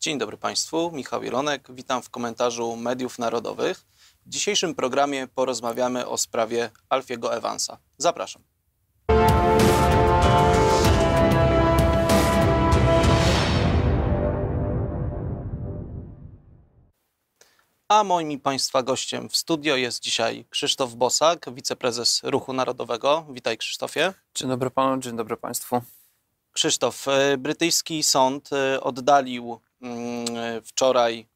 Dzień dobry Państwu, Michał Jelonek, witam w komentarzu mediów narodowych. W dzisiejszym programie porozmawiamy o sprawie Alfiego Evansa. Zapraszam. A moim i Państwa gościem w studio jest dzisiaj Krzysztof Bosak, wiceprezes Ruchu Narodowego. Witaj Krzysztofie. Dzień dobry Panu, dzień dobry Państwu. Krzysztof, y, brytyjski sąd y, oddalił mm, wczoraj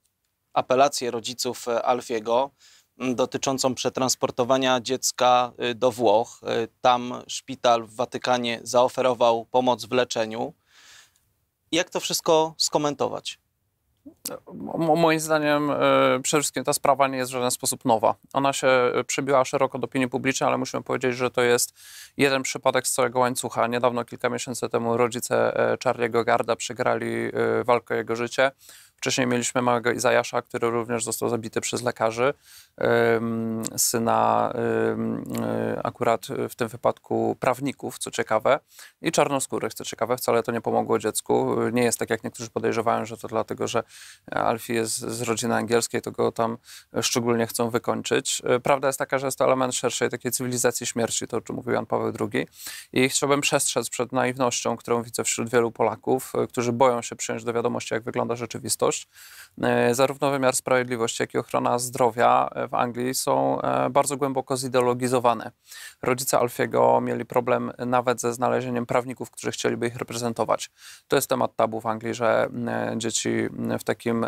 apelację rodziców y, Alfiego mm, dotyczącą przetransportowania dziecka do Włoch. Tam szpital w Watykanie zaoferował pomoc w leczeniu. Jak to wszystko skomentować? Moim zdaniem e, przede wszystkim ta sprawa nie jest w żaden sposób nowa. Ona się e, przebiła szeroko do opinii publicznej, ale musimy powiedzieć, że to jest jeden przypadek z całego łańcucha. Niedawno, kilka miesięcy temu, rodzice e, Charlie'ego Garda przegrali walkę o jego życie. Wcześniej mieliśmy małego Izajasza, który również został zabity przez lekarzy. Syna y, akurat w tym wypadku prawników, co ciekawe, i czarnoskórych, co ciekawe. Wcale to nie pomogło dziecku. Nie jest tak, jak niektórzy podejrzewają, że to dlatego, że Alfie jest z rodziny angielskiej, to go tam szczególnie chcą wykończyć. Y, prawda jest taka, że jest to element szerszej takiej cywilizacji śmierci, to o czym mówił Jan Paweł II. I chciałbym przestrzec przed naiwnością, którą widzę wśród wielu Polaków, y, którzy boją się przyjąć do wiadomości, jak wygląda rzeczywistość E, zarówno wymiar sprawiedliwości, jak i ochrona zdrowia e, w Anglii są e, bardzo głęboko zideologizowane. Rodzice Alfiego mieli problem nawet ze znalezieniem prawników, którzy chcieliby ich reprezentować. To jest temat tabu w Anglii, że dzieci w takim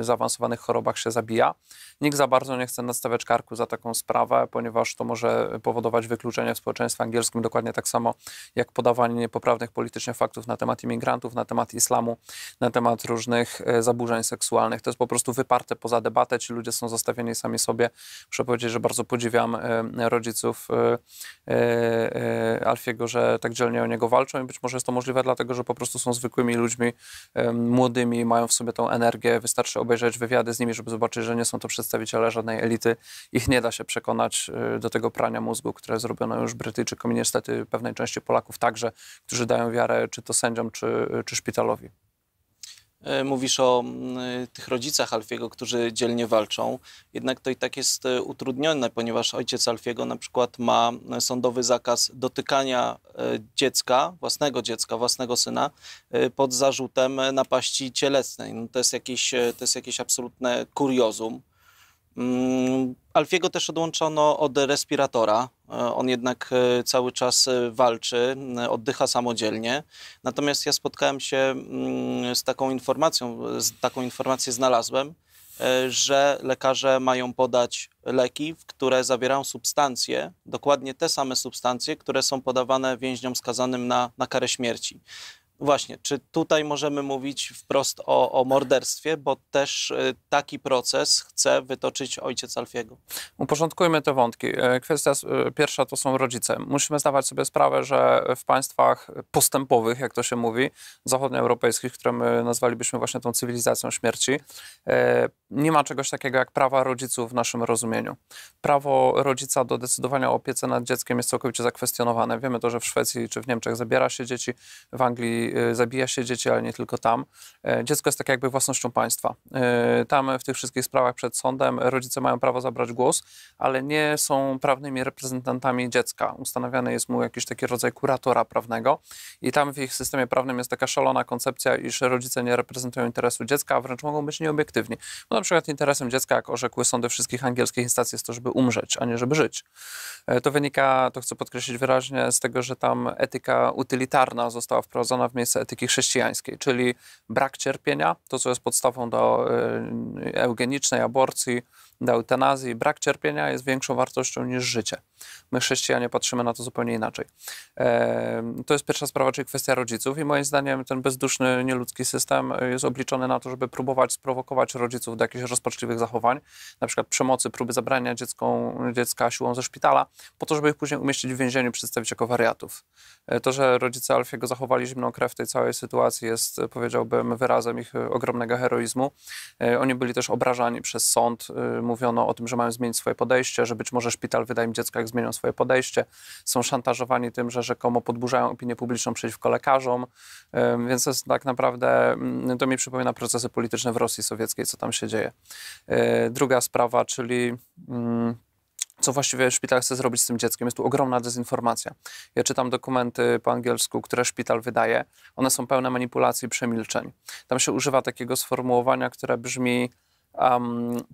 zaawansowanych chorobach się zabija. Nikt za bardzo nie chce nadstawiać karku za taką sprawę, ponieważ to może powodować wykluczenie w społeczeństwie angielskim dokładnie tak samo jak podawanie niepoprawnych politycznie faktów na temat imigrantów, na temat islamu, na temat różnych E, zaburzeń seksualnych. To jest po prostu wyparte poza debatę. Ci ludzie są zostawieni sami sobie. Muszę powiedzieć, że bardzo podziwiam e, rodziców e, Alfiego, że tak dzielnie o niego walczą i być może jest to możliwe dlatego, że po prostu są zwykłymi ludźmi młodymi, mają w sobie tą energię. Wystarczy obejrzeć wywiady z nimi, żeby zobaczyć, że nie są to przedstawiciele żadnej elity. Ich nie da się przekonać do tego prania mózgu, które zrobiono już Brytyjczykom i niestety pewnej części Polaków także, którzy dają wiarę czy to sędziom, czy, czy szpitalowi. E, mówisz o mm, e, tych rodzicach Alfiego, którzy dzielnie walczą. Jednak to i tak jest e, utrudnione, ponieważ ojciec Alfiego na przykład ma sądowy zakaz dotykania dziecka, własnego dziecka, własnego syna, pod zarzutem napaści cielesnej. No to, jest jakieś, to jest jakieś absolutne kuriozum. Mm, Alfiego też odłączono od respiratora, E, on jednak e, cały czas e, walczy, oddycha samodzielnie. Natomiast ja spotkałem się mm, z taką informacją, z taką informację znalazłem, że lekarze mają podać leki, które zawierają substancje, dokładnie te same substancje, które są podawane więźniom skazanym na, na karę śmierci. Właśnie, czy tutaj możemy mówić wprost o, o morderstwie, bo też y, taki proces chce wytoczyć ojciec Alfiego? Uporządkujmy te wątki. E, kwestia e, pierwsza to są rodzice. Musimy zdawać sobie sprawę, że w państwach postępowych, jak to się mówi, zachodnioeuropejskich, które my nazwalibyśmy właśnie tą cywilizacją śmierci, e, nie ma czegoś takiego jak prawa rodziców w naszym rozumieniu. Prawo rodzica do decydowania o opiece nad dzieckiem jest całkowicie zakwestionowane. Wiemy to, że w Szwecji czy w Niemczech zabiera się dzieci, w Anglii y, zabija się dzieci, ale nie tylko tam. E, dziecko jest tak jakby własnością państwa. E, tam w tych wszystkich sprawach przed sądem rodzice mają prawo zabrać głos, ale nie są prawnymi reprezentantami dziecka. Ustanawiany jest mu jakiś taki rodzaj kuratora prawnego i tam w ich systemie prawnym jest taka szalona koncepcja, iż rodzice nie reprezentują interesu dziecka, a wręcz mogą być nieobiektywni. No na przykład interesem dziecka, jak orzekły sądy wszystkich angielskich instancji, jest to, żeby umrzeć, a nie żeby żyć. E, to wynika, to chcę podkreślić wyraźnie, z tego, że tam etyka utylitarna została wprowadzona w miejsce etyki chrześcijańskiej, czyli brak cierpienia, to co jest podstawą do e, eugenicznej aborcji, do eutanazji, brak cierpienia jest większą wartością niż życie. My chrześcijanie patrzymy na to zupełnie inaczej. To jest pierwsza sprawa, czyli kwestia rodziców i moim zdaniem ten bezduszny, nieludzki system jest obliczony na to, żeby próbować sprowokować rodziców do jakichś rozpaczliwych zachowań, na przykład przemocy, próby zabrania dziecką, dziecka siłą ze szpitala, po to, żeby ich później umieścić w więzieniu i przedstawić jako wariatów. E, to, że rodzice Alfiego zachowali zimną krew w tej całej sytuacji jest, powiedziałbym, wyrazem ich ogromnego heroizmu. E, oni byli też obrażani przez sąd, e, mówiono o tym, że mają zmienić swoje podejście, że być może szpital wydaje im dziecko, jak zmienią swoje podejście. Są szantażowani tym, że rzekomo podburzają opinię publiczną przeciwko lekarzom, więc to jest tak naprawdę, mm, to mi przypomina procesy polityczne w Rosji Sowieckiej, co tam się dzieje. E, druga sprawa, czyli mm, co właściwie szpital chce zrobić z tym dzieckiem. Jest tu ogromna dezinformacja. Ja czytam dokumenty po angielsku, które szpital wydaje. One są pełne manipulacji i przemilczeń. Tam się używa takiego sformułowania, które brzmi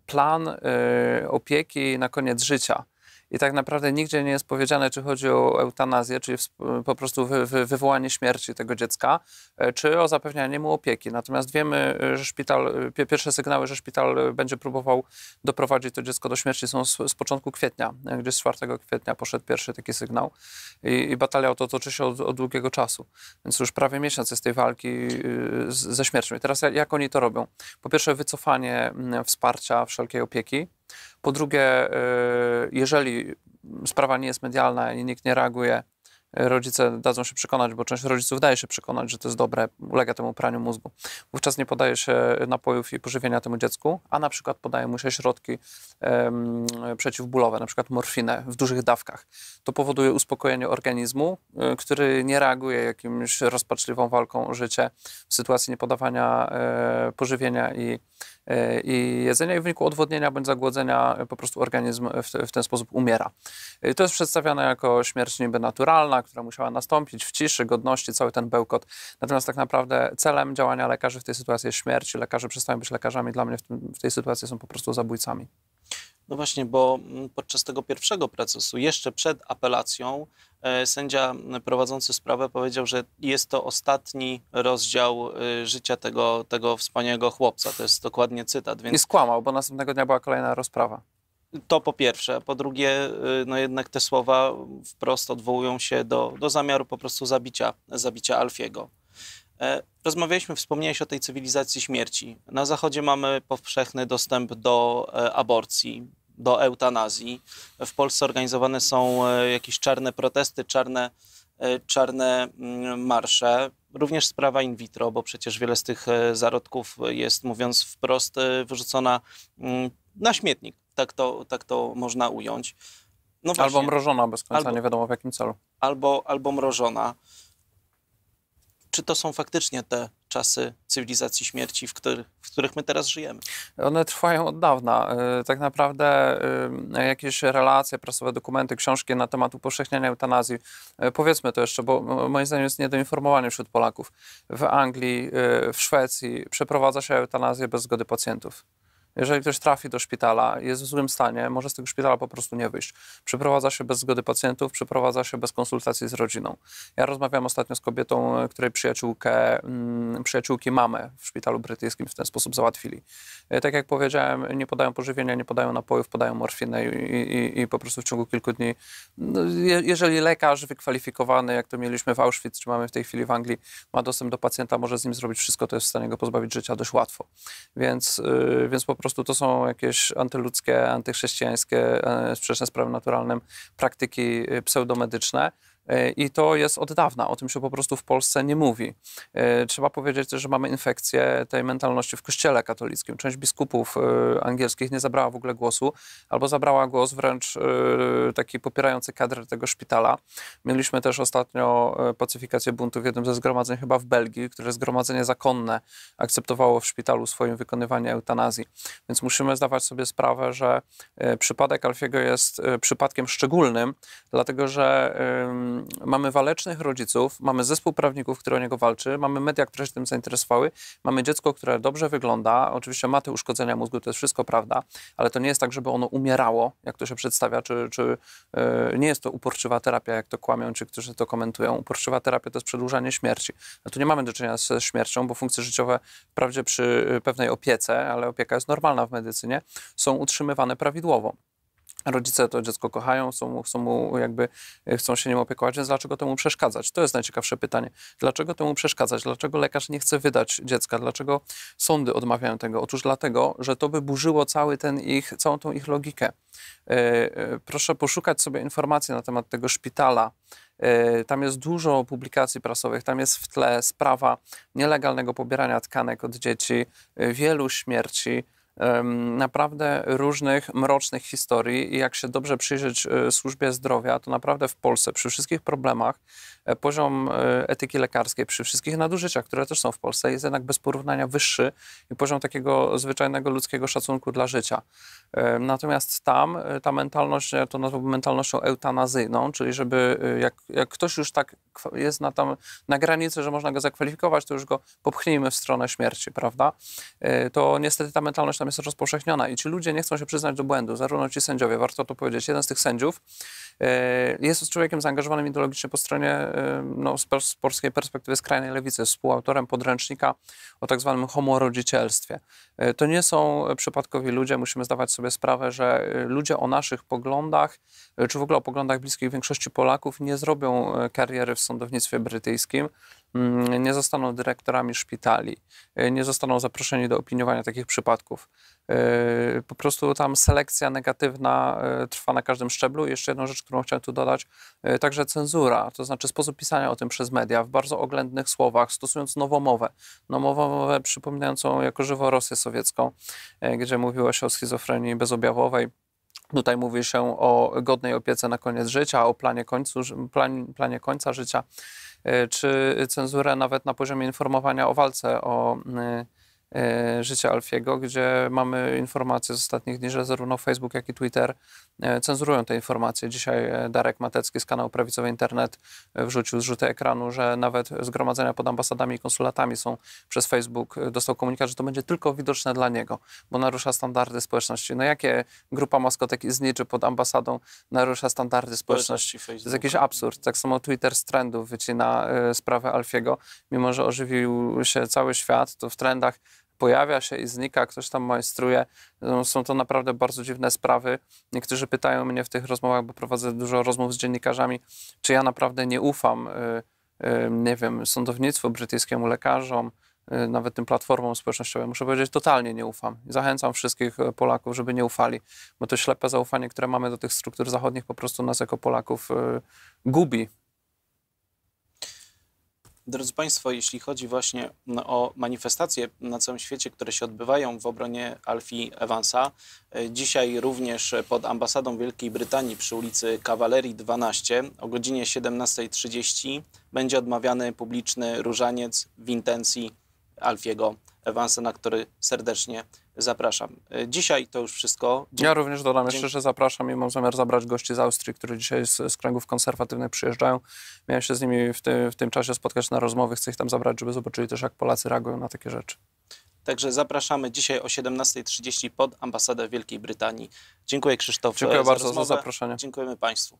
plan y, opieki na koniec życia i tak naprawdę nigdzie nie jest powiedziane, czy chodzi o eutanazję, czyli po prostu wy, wy, wywołanie śmierci tego dziecka, e, czy o zapewnianie mu opieki. Natomiast wiemy, e, że szpital, e, pierwsze sygnały, że szpital będzie próbował doprowadzić to dziecko do śmierci są z, z początku kwietnia, gdzieś z 4 kwietnia poszedł pierwszy taki sygnał i, i batalia o to toczy się od, od, długiego czasu. Więc już prawie miesiąc jest tej walki z, ze śmiercią. I teraz jak oni to robią? Po pierwsze wycofanie mm, wsparcia wszelkiej opieki, po drugie, e, jeżeli sprawa nie jest medialna i nikt nie reaguje, e, rodzice dadzą się przekonać, bo część rodziców daje się przekonać, że to jest dobre, ulega temu praniu mózgu. Wówczas nie podaje się napojów i pożywienia temu dziecku, a na przykład podaje mu się środki um, przeciwbólowe, na przykład morfinę w dużych dawkach. To powoduje uspokojenie organizmu, e, który nie reaguje jakimś rozpaczliwą walką o życie w sytuacji niepodawania pożywienia i E, i jedzenia i w wyniku odwodnienia bądź zagłodzenia e, po prostu organizm w, w ten sposób umiera. I e, to jest przedstawiane jako śmierć niby naturalna, która musiała nastąpić w ciszy, godności, cały ten bełkot. Natomiast tak naprawdę celem działania lekarzy w tej sytuacji jest śmierć. Lekarze przestają być lekarzami, dla mnie w, tym, w tej sytuacji są po prostu zabójcami. No właśnie, bo mm, podczas tego pierwszego procesu, jeszcze przed apelacją, e, sędzia prowadzący sprawę powiedział, że jest to ostatni rozdział e, życia tego, tego wspaniałego chłopca. To jest dokładnie cytat. Więc... I skłamał, bo następnego dnia była kolejna rozprawa. To po pierwsze. Po drugie, e, no jednak te słowa wprost odwołują się do, do zamiaru po prostu zabicia, zabicia Alfiego. Rozmawialiśmy, wspomniałeś o tej cywilizacji śmierci. Na Zachodzie mamy powszechny dostęp do aborcji do eutanazji. W Polsce organizowane są e, jakieś czarne protesty, czarne, e, czarne mm, marsze. Również sprawa in vitro, bo przecież wiele z tych e, zarodków jest, mówiąc wprost, wyrzucona mm, na śmietnik. Tak to, tak to można ująć. No właśnie, albo mrożona bez końca, albo, nie wiadomo w jakim celu. Albo, albo mrożona czy to są faktycznie te czasy cywilizacji śmierci, w których, w których my teraz żyjemy? One trwają od dawna. Y, tak naprawdę y, jakieś relacje, prasowe dokumenty, książki na temat upowszechniania eutanazji, y, powiedzmy to jeszcze, bo moim zdaniem jest niedoinformowanie wśród Polaków. W Anglii, w Szwecji przeprowadza się eutanazję bez zgody pacjentów. Jeżeli ktoś trafi do szpitala, jest w złym stanie, może z tego szpitala po prostu nie wyjść. Przeprowadza się bez zgody pacjentów, przeprowadza się bez konsultacji z rodziną. Ja rozmawiałem ostatnio z kobietą, której przyjaciółkę, mm, przyjaciółki mamy w szpitalu brytyjskim w ten sposób załatwili. E, tak jak powiedziałem, nie podają pożywienia, nie podają napojów, podają morfinę i, i, i po prostu w ciągu kilku dni. No, jeżeli lekarz wykwalifikowany, jak to mieliśmy w Auschwitz, czy mamy w tej chwili w Anglii, ma dostęp do pacjenta, może z nim zrobić wszystko, to jest w stanie go pozbawić życia dość łatwo. Więc, y, więc po prostu to są jakieś antyludzkie, antychrześcijańskie, e, sprzeczne z prawem naturalnym praktyki e, pseudomedyczne. E, I to jest od dawna, o tym się po prostu w Polsce nie mówi. E, trzeba powiedzieć też, że mamy infekcję tej mentalności w kościele katolickim. Część biskupów e, angielskich nie zabrała w ogóle głosu, albo zabrała głos wręcz taki popierający kadr tego szpitala. Mieliśmy też ostatnio pacyfikację buntu w jednym ze zgromadzeń chyba w Belgii, które zgromadzenie zakonne akceptowało w szpitalu swoim wykonywanie eutanazji. Więc musimy zdawać sobie sprawę, że przypadek Alfiego jest przypadkiem szczególnym, dlatego że mamy walecznych rodziców, mamy zespół prawników, który o niego walczy, mamy media, które się tym zainteresowały, mamy dziecko, które dobrze wygląda, oczywiście ma te uszkodzenia mózgu, to jest wszystko prawda, ale to nie jest tak, żeby ono umierało, jak to się przedstawia, czy, czy yy, nie jest to uporczywa terapia, jak to kłamią ci, którzy to komentują. Uporczywa terapia to jest przedłużanie śmierci. A no tu nie mamy do czynienia ze śmiercią, bo funkcje życiowe wprawdzie przy e, pewnej opiece, ale opieka jest normalna w medycynie, są utrzymywane prawidłowo. Rodzice to dziecko kochają, są mu, są mu jakby, e, chcą się nim opiekować, więc dlaczego temu przeszkadzać? To jest najciekawsze pytanie. Dlaczego temu przeszkadzać? Dlaczego lekarz nie chce wydać dziecka? Dlaczego sądy odmawiają tego? Otóż dlatego, że to by burzyło cały ten ich, całą tą ich logikę. E, e, proszę poszukać sobie informacji na temat tego szpitala, tam jest dużo publikacji prasowych, tam jest w tle sprawa nielegalnego pobierania tkanek od dzieci, wielu śmierci naprawdę różnych mrocznych historii i jak się dobrze przyjrzeć e, służbie zdrowia, to naprawdę w Polsce przy wszystkich problemach E, poziom e, etyki lekarskiej przy wszystkich nadużyciach, które też są w Polsce, jest jednak bez porównania wyższy i poziom takiego zwyczajnego ludzkiego szacunku dla życia. E, natomiast tam ta mentalność, ja to nazwałbym mentalnością eutanazyjną, czyli żeby jak, jak ktoś już tak jest na, tam, na granicy, że można go zakwalifikować, to już go popchnijmy w stronę śmierci, prawda? To niestety ta mentalność tam jest rozpowszechniona i ci ludzie nie chcą się przyznać do błędu, zarówno ci sędziowie, warto to powiedzieć. Jeden z tych sędziów, E, jest człowiekiem zaangażowanym ideologicznie po stronie e, no, z polskiej perspektywy skrajnej lewicy, współautorem podręcznika o tak zwanym homorodzicielstwie. E, to nie są przypadkowi ludzie, musimy zdawać sobie sprawę, że ludzie o naszych poglądach, czy w ogóle o poglądach bliskich większości Polaków nie zrobią kariery w sądownictwie brytyjskim Mm, nie zostaną dyrektorami szpitali, y, nie zostaną zaproszeni do opiniowania takich przypadków. Y, po prostu tam selekcja negatywna y, trwa na każdym szczeblu. I jeszcze jedną rzecz, którą chciałem tu dodać, także cenzura, to znaczy sposób pisania o tym przez media w bardzo oględnych słowach, stosując nowomowę. Nowomowę przypominającą jako żywo Rosję sowiecką, gdzie mówiło się o schizofrenii bezobjawowej. Tutaj mówi się o godnej opiece na koniec życia, o planie, końcu, plan, planie końca życia czy cenzurę nawet na poziomie informowania o walce o y, E, życia Alfiego, gdzie mamy informacje z ostatnich dni, że zarówno Facebook, jak i Twitter e, cenzurują te informacje. Dzisiaj e, Darek Matecki z kanału Prawicowy Internet wrzucił zrzuty ekranu, że nawet zgromadzenia pod ambasadami i konsulatami są przez Facebook, dostał komunikat, że to będzie tylko widoczne dla niego, bo narusza standardy społeczności. No jakie grupa maskotek zniczy pod ambasadą narusza standardy społeczności? To jest jakiś absurd. Tak samo Twitter z trendów wycina sprawę Alfiego, mimo że ożywił się cały świat, to w trendach pojawia się i znika, ktoś tam majstruje. No, są to naprawdę bardzo dziwne sprawy. Niektórzy pytają mnie w tych rozmowach, bo prowadzę dużo rozmów z dziennikarzami, czy ja naprawdę nie ufam, y, y, nie wiem, sądownictwu brytyjskiemu, lekarzom, y, nawet tym platformom społecznościowym. Muszę powiedzieć, totalnie nie ufam. Zachęcam wszystkich Polaków, żeby nie ufali, bo to ślepe zaufanie, które mamy do tych struktur zachodnich, po prostu nas jako Polaków gubi. Drodzy Państwo, jeśli chodzi właśnie o manifestacje na całym świecie, które się odbywają w obronie Alfie Evansa, e, dzisiaj również pod ambasadą Wielkiej Brytanii przy ulicy Kawalerii 12 o godzinie 17.30 będzie odmawiany publiczny różaniec w intencji Alfiego Ewansa, na który serdecznie zapraszam. E, dzisiaj to już wszystko. ja również dodam jeszcze, że zapraszam i mam zamiar zabrać gości z Austrii, którzy dzisiaj z, z kręgów konserwatywnych przyjeżdżają. Miałem się z nimi w tym, w tym czasie spotkać na rozmowy, chcę ich tam zabrać, żeby zobaczyli też, jak Polacy reagują na takie rzeczy. Także zapraszamy dzisiaj o 17.30 pod ambasadę Wielkiej Brytanii. Dziękuję Krzysztof. Dziękuję za bardzo rozmowę. za zaproszenie. Dziękujemy Państwu.